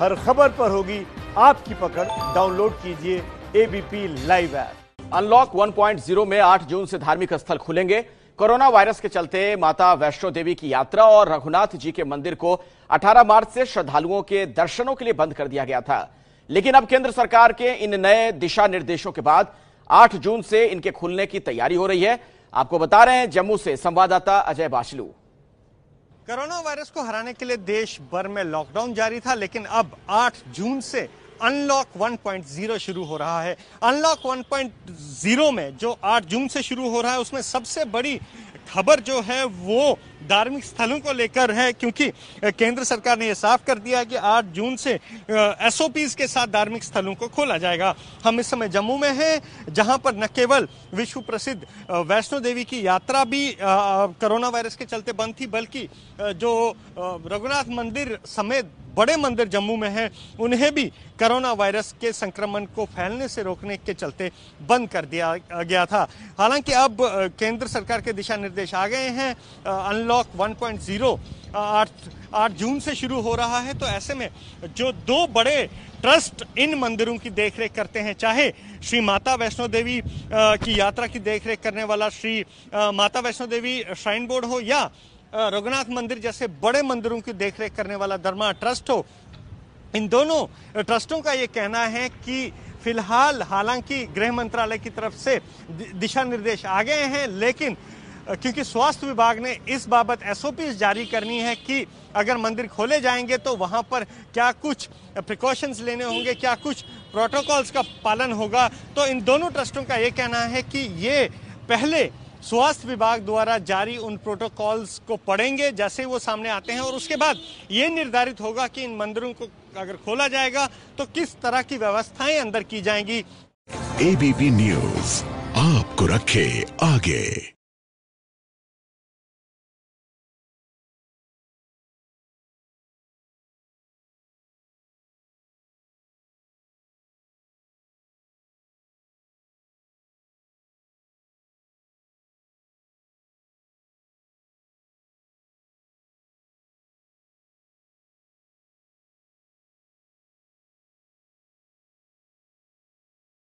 हर खबर पर होगी आपकी पकड़ डाउनलोड कीजिए एबीपी लाइव ऐप अनलॉक 1.0 में 8 जून से धार्मिक स्थल खुलेंगे कोरोना वायरस के चलते माता वैष्णो देवी की यात्रा और रघुनाथ जी के मंदिर को 18 मार्च से श्रद्धालुओं के दर्शनों के लिए बंद कर दिया गया था लेकिन अब केंद्र सरकार के इन नए दिशा निर्देशों के बाद 8 जून से इनके खुलने की तैयारी हो रही है आपको बता रहे हैं जम्मू से संवाददाता अजय बाशलू कोरोना वायरस को हराने के लिए देश भर में लॉकडाउन जारी था लेकिन अब 8 जून से अनलॉक 1.0 शुरू हो रहा है अनलॉक 1.0 में जो 8 जून से शुरू हो रहा है उसमें सबसे बड़ी खबर जो है वो धार्मिक स्थलों को लेकर है क्योंकि केंद्र सरकार ने यह साफ कर दिया है कि 8 जून से एसओपीज के साथ धार्मिक स्थलों को खोला जाएगा हम इस समय जम्मू में हैं जहां पर न केवल विश्व प्रसिद्ध वैष्णो देवी की यात्रा भी कोरोना वायरस के चलते बंद थी बल्कि जो रघुनाथ मंदिर समेत बड़े मंदिर जम्मू में हैं उन्हें भी कोरोना वायरस के संक्रमण को फैलने से रोकने के चलते बंद कर दिया गया था हालांकि अब केंद्र सरकार के दिशा निर्देश आ गए हैं अनलॉक 1.0 आठ आठ जून से शुरू हो रहा है तो ऐसे में जो दो बड़े ट्रस्ट इन मंदिरों की देखरेख करते हैं चाहे श्री माता वैष्णो देवी की यात्रा की देखरेख करने वाला श्री माता वैष्णो देवी श्राइन बोर्ड हो या रघुनाथ मंदिर जैसे बड़े मंदिरों की देखरेख करने वाला धर्मा ट्रस्ट हो इन दोनों ट्रस्टों का ये कहना है कि फिलहाल हालांकि गृह मंत्रालय की तरफ से दिशा निर्देश आ गए हैं लेकिन क्योंकि स्वास्थ्य विभाग ने इस बाबत एस जारी करनी है कि अगर मंदिर खोले जाएंगे तो वहां पर क्या कुछ प्रिकॉशंस लेने होंगे क्या कुछ प्रोटोकॉल्स का पालन होगा तो इन दोनों ट्रस्टों का ये कहना है कि ये पहले स्वास्थ्य विभाग द्वारा जारी उन प्रोटोकॉल्स को पढ़ेंगे जैसे वो सामने आते हैं और उसके बाद ये निर्धारित होगा कि इन मंदिरों को अगर खोला जाएगा तो किस तरह की व्यवस्थाएं अंदर की जाएंगी एबीपी न्यूज आपको रखे आगे